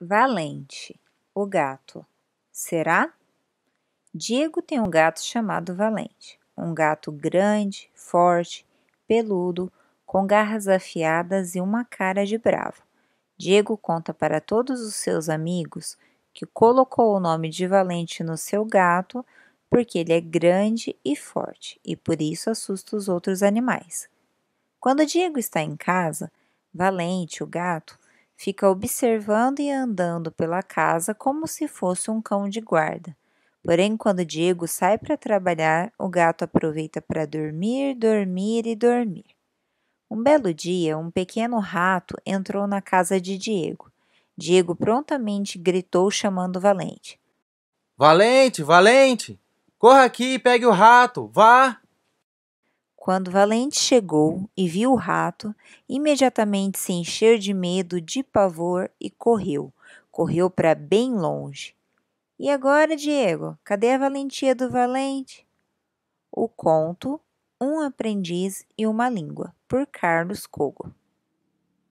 Valente, o gato. Será? Diego tem um gato chamado Valente. Um gato grande, forte, peludo, com garras afiadas e uma cara de bravo. Diego conta para todos os seus amigos que colocou o nome de Valente no seu gato porque ele é grande e forte e por isso assusta os outros animais. Quando Diego está em casa, Valente, o gato, Fica observando e andando pela casa como se fosse um cão de guarda. Porém, quando Diego sai para trabalhar, o gato aproveita para dormir, dormir e dormir. Um belo dia, um pequeno rato entrou na casa de Diego. Diego prontamente gritou, chamando Valente: Valente, Valente! Corra aqui e pegue o rato, vá! Quando Valente chegou e viu o rato, imediatamente se encheu de medo, de pavor e correu. Correu para bem longe. E agora, Diego, cadê a valentia do valente? O conto Um Aprendiz e uma Língua, por Carlos Cogo.